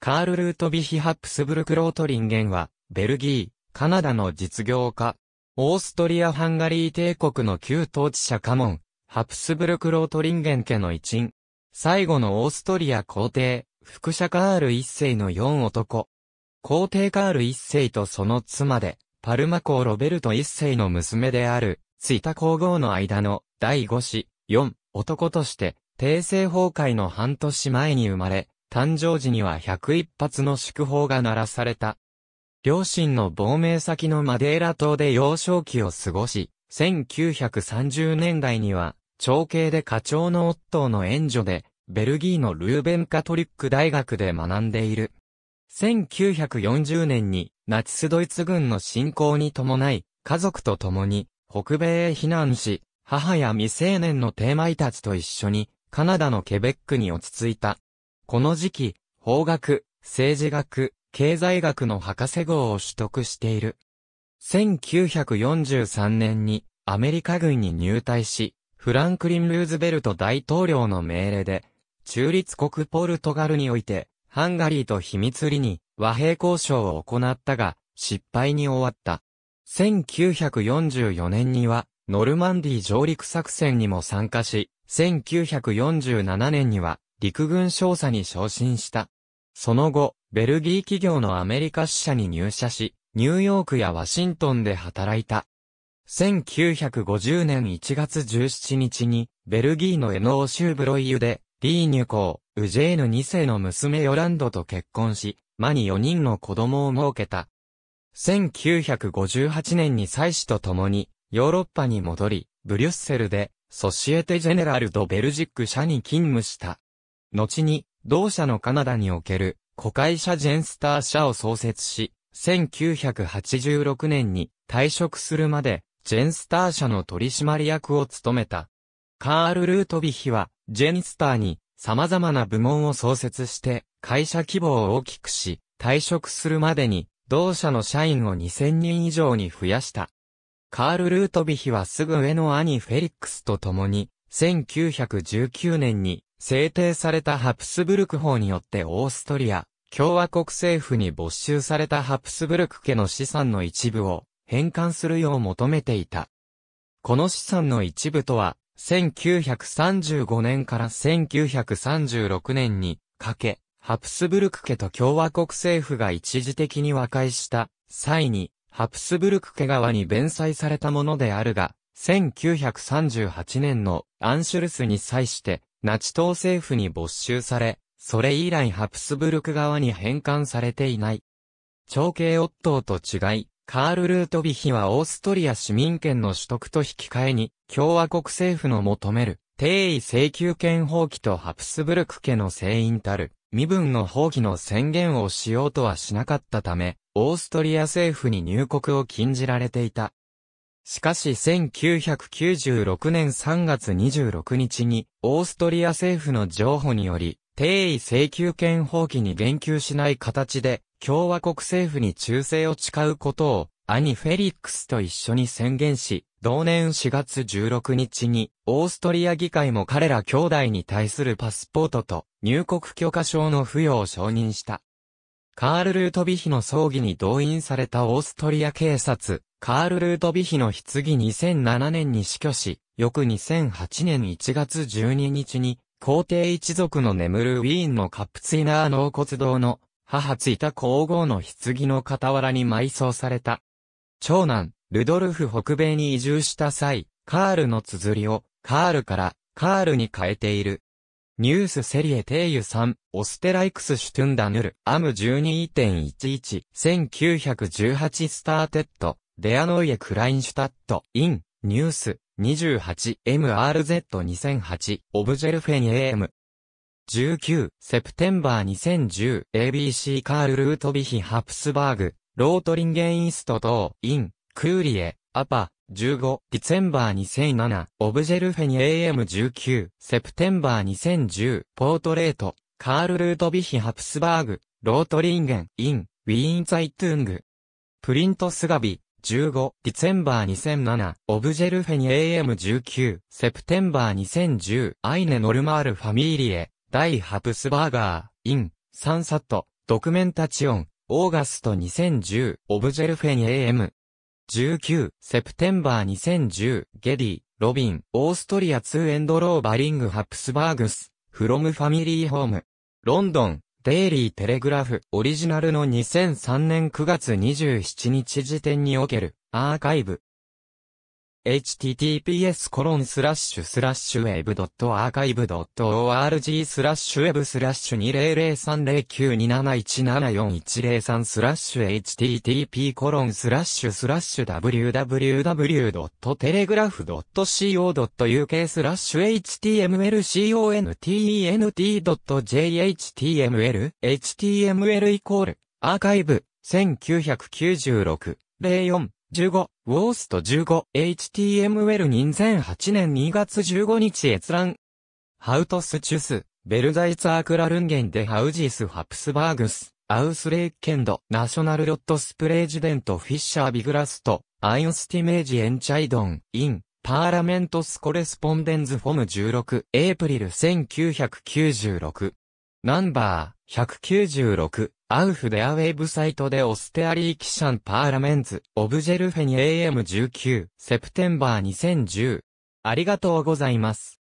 カール・ルートヴィヒ・ハプスブルク・ロートリンゲンは、ベルギー、カナダの実業家、オーストリア・ハンガリー帝国の旧統治者カモン、ハプスブルク・ロートリンゲン家の一員、最後のオーストリア皇帝、副社カール一世の4男、皇帝カール一世とその妻で、パルマ公ロベルト一世の娘である、ツイタ皇后の間の第5子、4男として、帝政崩壊の半年前に生まれ、誕生時には101発の祝砲が鳴らされた。両親の亡命先のマデーラ島で幼少期を過ごし、1930年代には、長兄で課長の夫の援助で、ベルギーのルーベンカトリック大学で学んでいる。1940年にナチスドイツ軍の侵攻に伴い、家族と共に北米へ避難し、母や未成年のテーマイたちと一緒にカナダのケベックに落ち着いた。この時期、法学、政治学、経済学の博士号を取得している。1943年にアメリカ軍に入隊し、フランクリン・ルーズベルト大統領の命令で、中立国ポルトガルにおいて、ハンガリーと秘密裏に和平交渉を行ったが、失敗に終わった。1944年には、ノルマンディ上陸作戦にも参加し、1947年には、陸軍少佐に昇進した。その後、ベルギー企業のアメリカ支社に入社し、ニューヨークやワシントンで働いた。1950年1月17日に、ベルギーのエノーシューブロイユで、リーニュコー、ウジェーヌ2世の娘ヨランドと結婚し、マに4人の子供を設けた。1958年に妻子と共に、ヨーロッパに戻り、ブリュッセルで、ソシエテ・ジェネラル・ド・ベルジック社に勤務した。後に、同社のカナダにおける、子会社ジェンスター社を創設し、1986年に退職するまで、ジェンスター社の取締役を務めた。カール・ルートビヒは、ジェンスターに様々な部門を創設して、会社規模を大きくし、退職するまでに、同社の社員を2000人以上に増やした。カール・ルートビヒはすぐ上の兄フェリックスと共に、1919年に制定されたハプスブルク法によってオーストリア、共和国政府に没収されたハプスブルク家の資産の一部を返還するよう求めていた。この資産の一部とは、1935年から1936年にかけ、ハプスブルク家と共和国政府が一時的に和解した際に、ハプスブルク家側に弁済されたものであるが、1938年のアンシュルスに際して、ナチ党政府に没収され、それ以来ハプスブルク側に返還されていない。長兄オットーと違い、カール・ルートヴィヒはオーストリア市民権の取得と引き換えに、共和国政府の求める、定位請求権放棄とハプスブルク家の聖員たる、身分の放棄の宣言をしようとはしなかったため、オーストリア政府に入国を禁じられていた。しかし1996年3月26日に、オーストリア政府の譲歩により、定位請求権放棄に言及しない形で、共和国政府に忠誠を誓うことを、兄フェリックスと一緒に宣言し、同年4月16日に、オーストリア議会も彼ら兄弟に対するパスポートと入国許可証の付与を承認した。カール・ルートビヒの葬儀に動員されたオーストリア警察、カール・ルートビヒの棺2007年に死去し、翌2008年1月12日に、皇帝一族の眠るウィーンのカプツイナー納骨堂の母ついた皇后の棺の傍らに埋葬された。長男、ルドルフ北米に移住した際、カールの綴りをカールからカールに変えている。ニュースセリエテイユ3、オステライクスシュトゥンダヌル、アム12.11、1918スターテッド、デアノイエ・クラインシュタット、イン、ニュース、28、MRZ2008、オブジェルフェン AM。19、セプテンバー2010、ABC カール・ルートビヒ・ハプスバーグ、ロートリンゲンイスト等、イン、クーリエ、アパ、15、ディセンバー2007、オブジェルフェニ AM19、セプテンバー2010、ポートレート、カール・ルートビヒ・ハプスバーグ、ロートリンゲン、イン、ウィーン・ザイトゥング。プリント・スガビ、15、ディセンバー2007、オブジェルフェニ AM19、セプテンバー2010、アイネ・ノルマール・ファミーリエ、大ハプスバーガー、イン、サンサット、ドクメンタチオン、オーガスト2010、オブジェルフェニ AM、19、セプテンバー2010、ゲディ、ロビン、オーストリア2エンドローバリングハプスバーグス、フロムファミリーホーム、ロンドン、デイリーテレグラフ、オリジナルの2003年9月27日時点における、アーカイブ、https コロンスラッシュスラッシュウェブドットアーカイブドット org スラッシュウェブスラッシュ2003092717410スラッシュ http コロンスラッシュスラッシュ www.telegraph.co.uk スラッシュ htmlcontent.jhtml html イコールアーカイブ1996 04 15、ウォースト 15HTML 2008年2月15日閲覧。ハウトスチュス、ベルザイツアークラルンゲンでハウジースハプスバーグス、アウスレイケンド、ナショナルロットスプレージデントフィッシャービグラスト、アイオスティメージエンチャイドン、イン、パーラメントスコレスポンデンズフォム16、エイプリル1996。ナンバー、196。アウフ・デア・ウェイブサイトでオステアリー・キシャン・パーラメンズ・オブジェルフェニ AM19、セプテンバー2010。ありがとうございます。